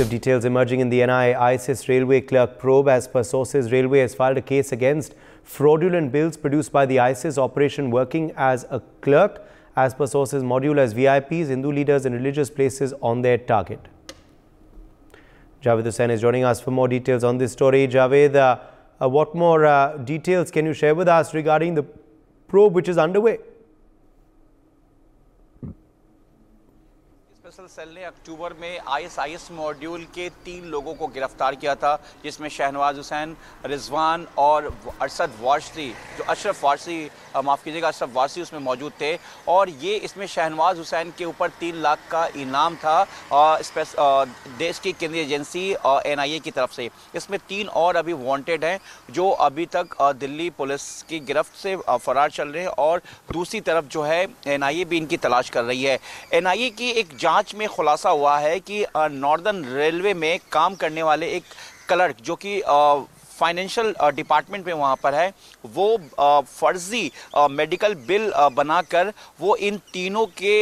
Massive details emerging in the NI ISIS railway clerk probe. As per sources, Railway has filed a case against fraudulent bills produced by the ISIS operation working as a clerk. As per sources, module as VIPs, Hindu leaders and religious places on their target. Javed Hussain is joining us for more details on this story. Javed, uh, uh, what more uh, details can you share with us regarding the probe which is underway? दरअसल cell ने अक्टूबर में ISIS module के तीन लोगों को गिरफ्तार किया था जिसमें शहनवाज हुसैन रिजवान और अरसद वारसी जो अशरफ वारसी माफ़ कीजिएगा अशरफ वारसी उसमें मौजूद थे और ये इसमें शहनवाज हुसैन के ऊपर तीन लाख का इनाम था देश की केंद्रीय एजेंसी एनआईए की तरफ से इसमें तीन और अभी वॉन्टेड हैं जो अभी तक दिल्ली पुलिस की गिरफ्त से फरार चल रहे हैं और दूसरी तरफ जो है एन भी इनकी तलाश कर रही है एन की एक जाँच जांच में खुलासा हुआ है कि नॉर्दर्न रेलवे में काम करने वाले एक क्लर्क जो कि फाइनेंशियल डिपार्टमेंट में वहाँ पर है वो फर्जी मेडिकल बिल बनाकर वो इन तीनों के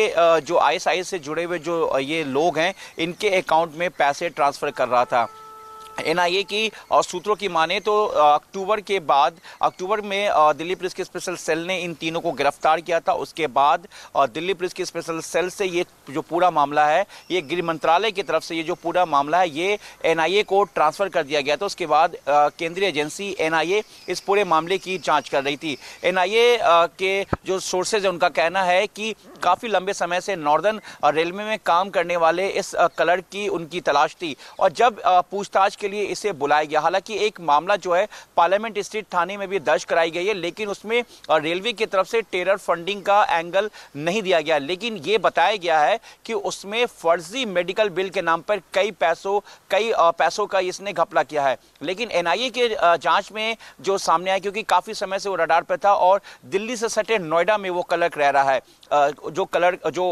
जो आईएसआई से जुड़े हुए जो ये लोग हैं इनके अकाउंट में पैसे ट्रांसफ़र कर रहा था एनआईए की सूत्रों की माने तो अक्टूबर के बाद अक्टूबर में दिल्ली पुलिस के स्पेशल सेल ने इन तीनों को गिरफ्तार किया था उसके बाद दिल्ली पुलिस के स्पेशल सेल से ये जो पूरा मामला है ये गृह मंत्रालय की तरफ से ये जो पूरा मामला है ये एनआईए को ट्रांसफ़र कर दिया गया था उसके बाद केंद्रीय एजेंसी एनआईए इस पूरे मामले की जाँच कर रही थी ए के जो सोर्सेज है उनका कहना है कि काफ़ी लंबे समय से नॉर्दर्न रेलवे में काम करने वाले इस कलर की उनकी तलाश थी और जब पूछताछ के लिए इसे बुलाया गया हालांकि एक मामला जो है पार्लियामेंट स्ट्रीट थाने में भी दर्ज कराई गई है लेकिन उसमें रेलवे की तरफ से टेरर फंडिंग का एंगल नहीं दिया गया लेकिन ये बताया गया है कि उसमें फर्जी मेडिकल बिल के नाम पर कई पैसों कई पैसों का इसने घपला किया है लेकिन एनआईए के जांच में जो सामने आया क्योंकि काफ़ी समय से वो रडार पर था और दिल्ली से सटे नोएडा में वो कलर रह रहा है जो कलर जो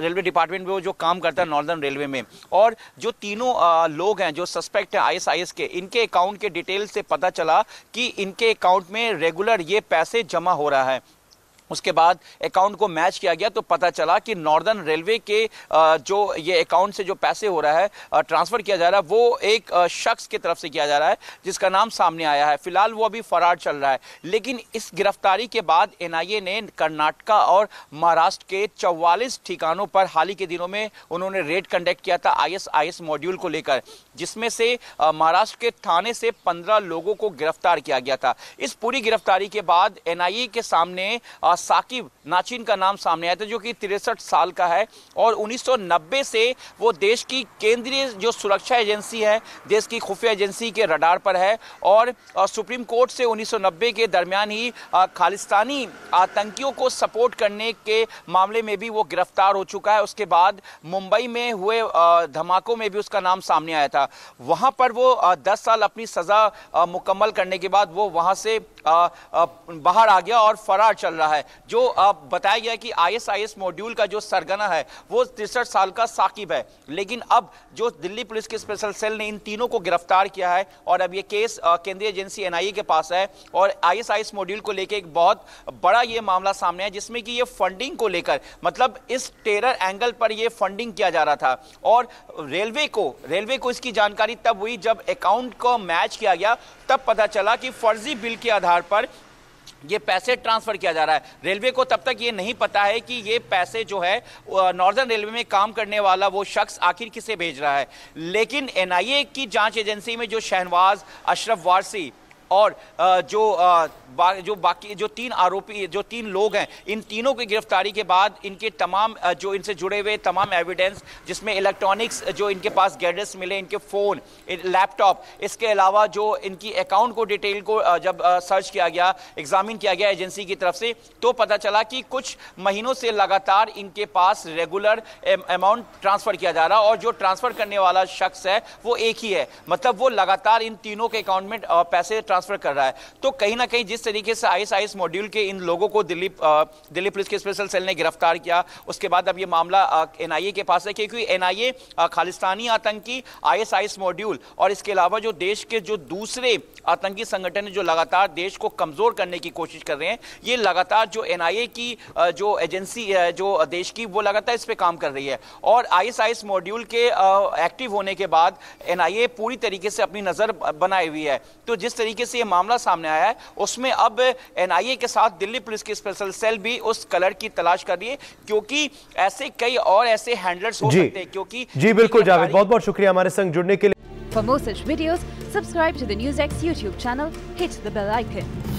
रेलवे डिपार्टमेंट में वो जो काम करता है नॉर्दर्न रेलवे में और जो तीनों लोग हैं जो सस्पेक्ट हैं आईएसआईएस के इनके अकाउंट के डिटेल से पता चला कि इनके अकाउंट में रेगुलर ये पैसे जमा हो रहा है उसके बाद अकाउंट को मैच किया गया तो पता चला कि नॉर्दर्न रेलवे के जो ये अकाउंट से जो पैसे हो रहा है ट्रांसफ़र किया जा रहा है वो एक शख्स की तरफ से किया जा रहा है जिसका नाम सामने आया है फिलहाल वो अभी फरार चल रहा है लेकिन इस गिरफ्तारी के बाद एनआईए ने कर्नाटका और महाराष्ट्र के चौवालीस ठिकानों पर हाल ही के दिनों में उन्होंने रेड कंडक्ट किया था एस मॉड्यूल को लेकर जिसमें से महाराष्ट्र के थाने से पंद्रह लोगों को गिरफ्तार किया गया था इस पूरी गिरफ्तारी के बाद एनआईए के सामने आ, साकिब नाचिन का नाम सामने आया था जो कि तिरसठ साल का है और 1990 से वो देश की केंद्रीय जो सुरक्षा एजेंसी है देश की खुफिया एजेंसी के रडार पर है और सुप्रीम कोर्ट से 1990 के दरमियान ही खालिस्तानी आतंकियों को सपोर्ट करने के मामले में भी वो गिरफ्तार हो चुका है उसके बाद मुंबई में हुए धमाकों में भी उसका नाम सामने आया था वहाँ पर वो दस साल अपनी सज़ा मुकम्मल करने के बाद वो वहाँ से बाहर आ गया और फरार चल रहा है जो आ, बताया गया कि आईएसआईएस मॉड्यूल का जो सरगना है वो तिरसठ साल का साकिब है लेकिन अब जो दिल्ली पुलिस के स्पेशल सेल ने इन तीनों को गिरफ्तार किया है और अब ये केस केंद्रीय एजेंसी एनआईए के पास है और आईएसआईएस मॉड्यूल को लेकर एक बहुत बड़ा ये मामला सामने है जिसमें कि ये फंडिंग को लेकर मतलब इस टेरर एंगल पर यह फंडिंग किया जा रहा था और रेलवे को रेलवे को इसकी जानकारी तब हुई जब अकाउंट को मैच किया गया तब पता चला कि फर्जी बिल के आधार आधार पर ये पैसे ट्रांसफर किया जा रहा है रेलवे को तब तक ये नहीं पता है कि ये पैसे जो है नॉर्दर्न रेलवे में काम करने वाला वो शख्स आखिर किसे भेज रहा है लेकिन एनआईए की जांच एजेंसी में जो शहनवाज अशरफ वारसी और जो जो बाकी जो तीन आरोपी जो तीन लोग हैं इन तीनों की गिरफ्तारी के बाद इनके तमाम जो इनसे जुड़े हुए तमाम एविडेंस जिसमें इलेक्ट्रॉनिक्स जो इनके पास गैडेट्स मिले इनके फ़ोन लैपटॉप इसके अलावा जो इनकी अकाउंट को डिटेल को जब सर्च किया गया एग्जामिन किया गया एजेंसी की तरफ से तो पता चला कि कुछ महीनों से लगातार इनके पास रेगुलर अमाउंट ट्रांसफ़र किया जा रहा और जो ट्रांसफ़र करने वाला शख्स है वो एक ही है मतलब वो लगातार इन तीनों के अकाउंट में पैसे ट्रांसफर ट्रांसफर कर रहा है तो कहीं ना कहीं जिस तरीके से आई एस मॉड्यूल के इन लोगों को दिल्ली दिल्ली पुलिस के स्पेशल सेल ने गिरफ्तार किया उसके बाद अब ये मामला एनआईए के पास है क्योंकि एनआईए खालिस्तानी आतंकी आई मॉड्यूल और इसके अलावा जो देश के जो दूसरे आतंकी संगठन जो लगातार देश को कमजोर करने की कोशिश कर रहे हैं ये लगातार जो एनआईए की जो एजेंसी जो देश की वो लगातार इस पर काम कर रही है और एस मॉड्यूल के एक्टिव होने के बाद ए पूरी तरीके से अपनी नजर बनाई हुई है तो जिस तरीके से ये मामला सामने आया है उसमें अब एनआईए के साथ दिल्ली पुलिस की स्पेशल सेल भी उस कलर की तलाश कर रही है क्योंकि ऐसे कई और ऐसे हैंडलर्स हो सकते हैं क्योंकि जी बिल्कुल जावेद बहुत बहुत शुक्रिया हमारे संग जुड़ने के लिए for more such videos subscribe to the News X YouTube channel hit the bell icon